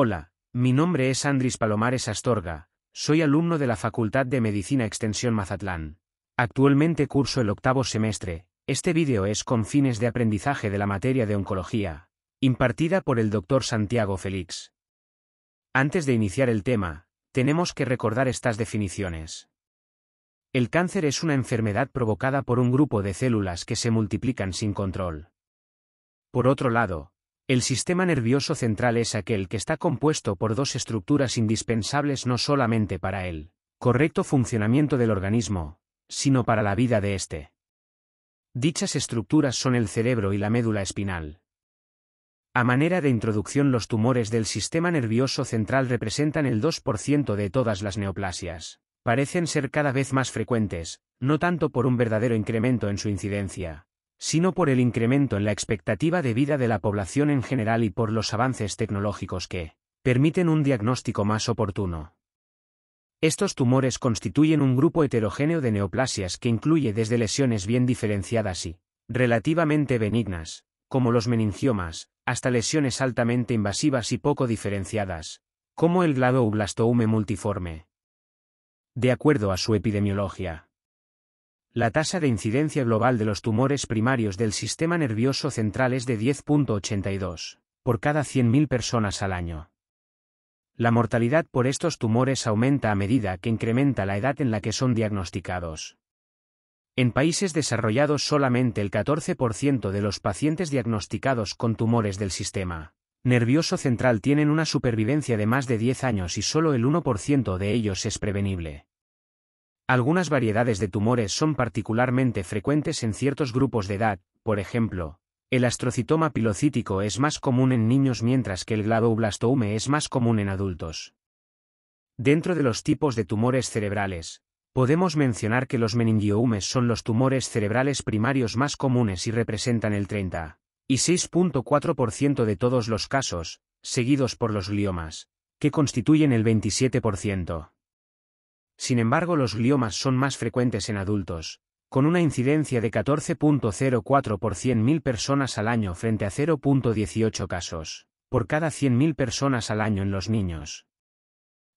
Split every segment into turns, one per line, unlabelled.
Hola, mi nombre es Andris Palomares Astorga, soy alumno de la Facultad de Medicina Extensión Mazatlán. Actualmente curso el octavo semestre, este vídeo es con fines de aprendizaje de la materia de oncología, impartida por el doctor Santiago Félix. Antes de iniciar el tema, tenemos que recordar estas definiciones. El cáncer es una enfermedad provocada por un grupo de células que se multiplican sin control. Por otro lado, el sistema nervioso central es aquel que está compuesto por dos estructuras indispensables no solamente para el correcto funcionamiento del organismo, sino para la vida de éste. Dichas estructuras son el cerebro y la médula espinal. A manera de introducción los tumores del sistema nervioso central representan el 2% de todas las neoplasias. Parecen ser cada vez más frecuentes, no tanto por un verdadero incremento en su incidencia, sino por el incremento en la expectativa de vida de la población en general y por los avances tecnológicos que permiten un diagnóstico más oportuno. Estos tumores constituyen un grupo heterogéneo de neoplasias que incluye desde lesiones bien diferenciadas y relativamente benignas, como los meningiomas, hasta lesiones altamente invasivas y poco diferenciadas, como el glaublastoma multiforme. De acuerdo a su epidemiología, la tasa de incidencia global de los tumores primarios del sistema nervioso central es de 10.82, por cada 100.000 personas al año. La mortalidad por estos tumores aumenta a medida que incrementa la edad en la que son diagnosticados. En países desarrollados solamente el 14% de los pacientes diagnosticados con tumores del sistema nervioso central tienen una supervivencia de más de 10 años y solo el 1% de ellos es prevenible. Algunas variedades de tumores son particularmente frecuentes en ciertos grupos de edad, por ejemplo, el astrocitoma pilocítico es más común en niños mientras que el glioblastoma es más común en adultos. Dentro de los tipos de tumores cerebrales, podemos mencionar que los meningiomes son los tumores cerebrales primarios más comunes y representan el 30 y 6.4% de todos los casos, seguidos por los gliomas, que constituyen el 27%. Sin embargo, los gliomas son más frecuentes en adultos, con una incidencia de 14.04 por 100.000 personas al año frente a 0.18 casos, por cada 100.000 personas al año en los niños.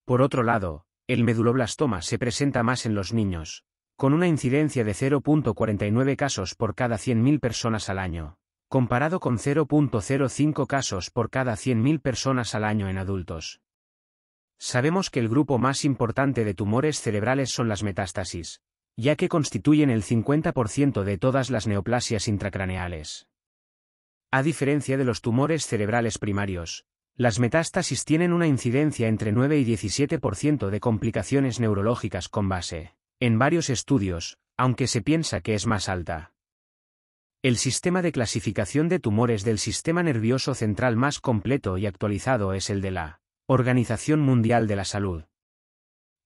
Por otro lado, el meduloblastoma se presenta más en los niños, con una incidencia de 0.49 casos por cada 100.000 personas al año, comparado con 0.05 casos por cada 100.000 personas al año en adultos. Sabemos que el grupo más importante de tumores cerebrales son las metástasis, ya que constituyen el 50% de todas las neoplasias intracraneales. A diferencia de los tumores cerebrales primarios, las metástasis tienen una incidencia entre 9 y 17% de complicaciones neurológicas con base, en varios estudios, aunque se piensa que es más alta. El sistema de clasificación de tumores del sistema nervioso central más completo y actualizado es el de la Organización Mundial de la Salud.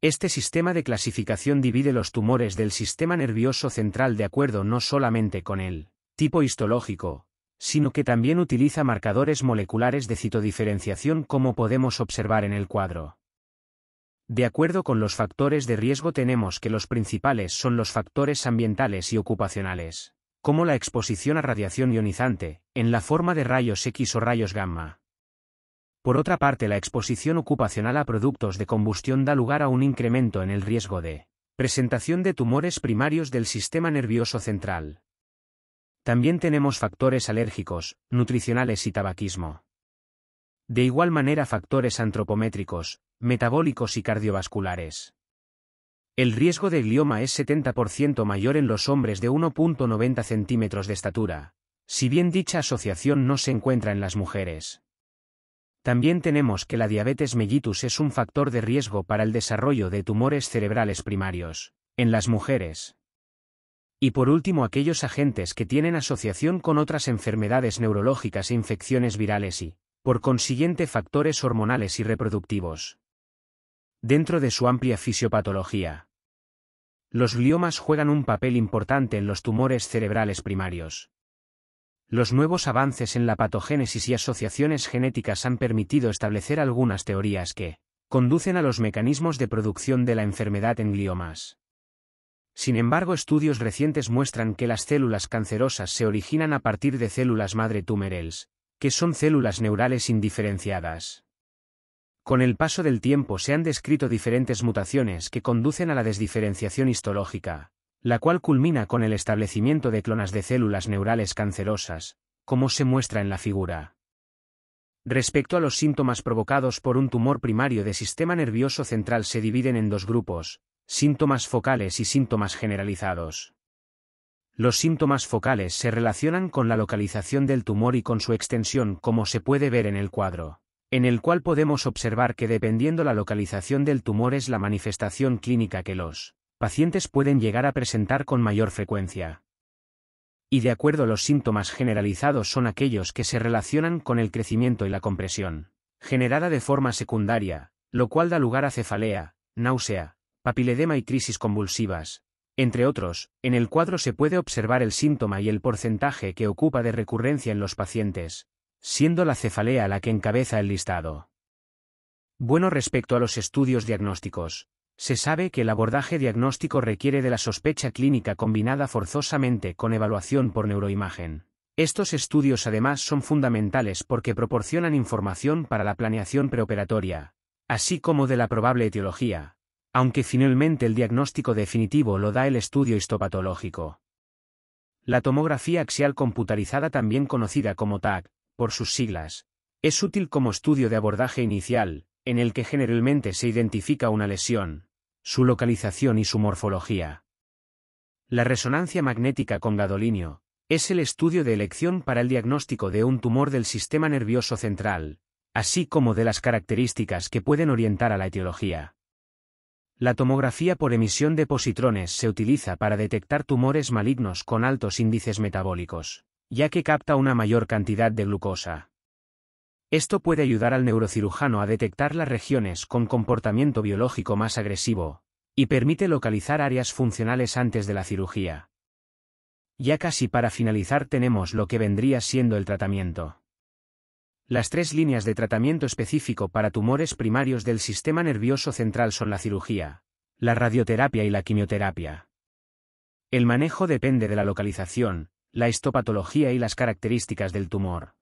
Este sistema de clasificación divide los tumores del sistema nervioso central de acuerdo no solamente con el tipo histológico, sino que también utiliza marcadores moleculares de citodiferenciación como podemos observar en el cuadro. De acuerdo con los factores de riesgo tenemos que los principales son los factores ambientales y ocupacionales, como la exposición a radiación ionizante, en la forma de rayos X o rayos gamma, por otra parte, la exposición ocupacional a productos de combustión da lugar a un incremento en el riesgo de presentación de tumores primarios del sistema nervioso central. También tenemos factores alérgicos, nutricionales y tabaquismo. De igual manera factores antropométricos, metabólicos y cardiovasculares. El riesgo de glioma es 70% mayor en los hombres de 1.90 centímetros de estatura, si bien dicha asociación no se encuentra en las mujeres. También tenemos que la diabetes mellitus es un factor de riesgo para el desarrollo de tumores cerebrales primarios, en las mujeres. Y por último aquellos agentes que tienen asociación con otras enfermedades neurológicas e infecciones virales y, por consiguiente, factores hormonales y reproductivos. Dentro de su amplia fisiopatología, los gliomas juegan un papel importante en los tumores cerebrales primarios. Los nuevos avances en la patogénesis y asociaciones genéticas han permitido establecer algunas teorías que conducen a los mecanismos de producción de la enfermedad en gliomas. Sin embargo, estudios recientes muestran que las células cancerosas se originan a partir de células madre tumerales, que son células neurales indiferenciadas. Con el paso del tiempo se han descrito diferentes mutaciones que conducen a la desdiferenciación histológica, la cual culmina con el establecimiento de clonas de células neurales cancerosas, como se muestra en la figura. Respecto a los síntomas provocados por un tumor primario de sistema nervioso central se dividen en dos grupos, síntomas focales y síntomas generalizados. Los síntomas focales se relacionan con la localización del tumor y con su extensión como se puede ver en el cuadro, en el cual podemos observar que dependiendo la localización del tumor es la manifestación clínica que los pacientes pueden llegar a presentar con mayor frecuencia. Y de acuerdo los síntomas generalizados son aquellos que se relacionan con el crecimiento y la compresión, generada de forma secundaria, lo cual da lugar a cefalea, náusea, papiledema y crisis convulsivas. Entre otros, en el cuadro se puede observar el síntoma y el porcentaje que ocupa de recurrencia en los pacientes, siendo la cefalea la que encabeza el listado. Bueno respecto a los estudios diagnósticos, se sabe que el abordaje diagnóstico requiere de la sospecha clínica combinada forzosamente con evaluación por neuroimagen. Estos estudios además son fundamentales porque proporcionan información para la planeación preoperatoria, así como de la probable etiología, aunque finalmente el diagnóstico definitivo lo da el estudio histopatológico. La tomografía axial computarizada también conocida como TAC, por sus siglas, es útil como estudio de abordaje inicial, en el que generalmente se identifica una lesión, su localización y su morfología. La resonancia magnética con gadolinio es el estudio de elección para el diagnóstico de un tumor del sistema nervioso central, así como de las características que pueden orientar a la etiología. La tomografía por emisión de positrones se utiliza para detectar tumores malignos con altos índices metabólicos, ya que capta una mayor cantidad de glucosa. Esto puede ayudar al neurocirujano a detectar las regiones con comportamiento biológico más agresivo, y permite localizar áreas funcionales antes de la cirugía. Ya casi para finalizar tenemos lo que vendría siendo el tratamiento. Las tres líneas de tratamiento específico para tumores primarios del sistema nervioso central son la cirugía, la radioterapia y la quimioterapia. El manejo depende de la localización, la histopatología y las características del tumor.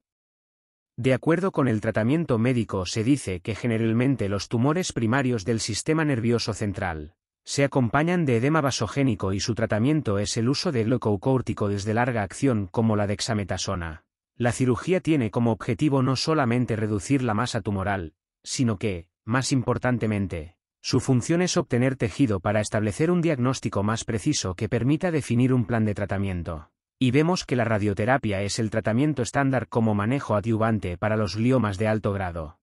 De acuerdo con el tratamiento médico se dice que generalmente los tumores primarios del sistema nervioso central se acompañan de edema vasogénico y su tratamiento es el uso de glucocórtico de larga acción como la dexametasona. La cirugía tiene como objetivo no solamente reducir la masa tumoral, sino que, más importantemente, su función es obtener tejido para establecer un diagnóstico más preciso que permita definir un plan de tratamiento y vemos que la radioterapia es el tratamiento estándar como manejo adyuvante para los gliomas de alto grado.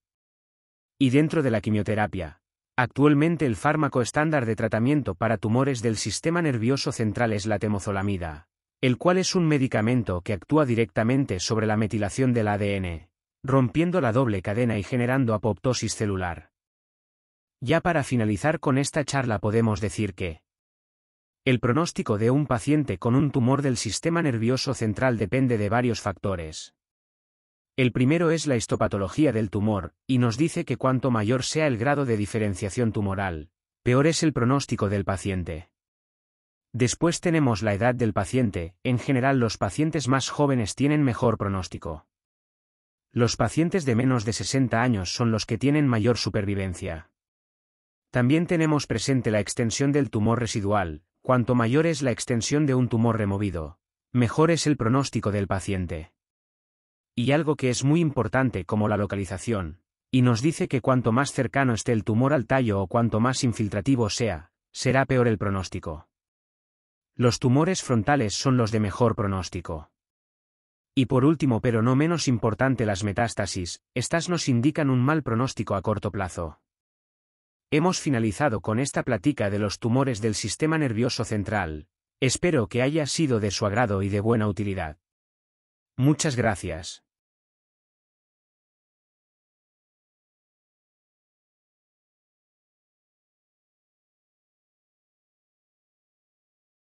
Y dentro de la quimioterapia, actualmente el fármaco estándar de tratamiento para tumores del sistema nervioso central es la temozolamida, el cual es un medicamento que actúa directamente sobre la metilación del ADN, rompiendo la doble cadena y generando apoptosis celular. Ya para finalizar con esta charla podemos decir que, el pronóstico de un paciente con un tumor del sistema nervioso central depende de varios factores. El primero es la histopatología del tumor, y nos dice que cuanto mayor sea el grado de diferenciación tumoral, peor es el pronóstico del paciente. Después tenemos la edad del paciente, en general los pacientes más jóvenes tienen mejor pronóstico. Los pacientes de menos de 60 años son los que tienen mayor supervivencia. También tenemos presente la extensión del tumor residual, Cuanto mayor es la extensión de un tumor removido, mejor es el pronóstico del paciente. Y algo que es muy importante como la localización, y nos dice que cuanto más cercano esté el tumor al tallo o cuanto más infiltrativo sea, será peor el pronóstico. Los tumores frontales son los de mejor pronóstico. Y por último pero no menos importante las metástasis, estas nos indican un mal pronóstico a corto plazo. Hemos finalizado con esta plática de los tumores del sistema nervioso central. Espero que haya sido de su agrado y de buena utilidad. Muchas gracias.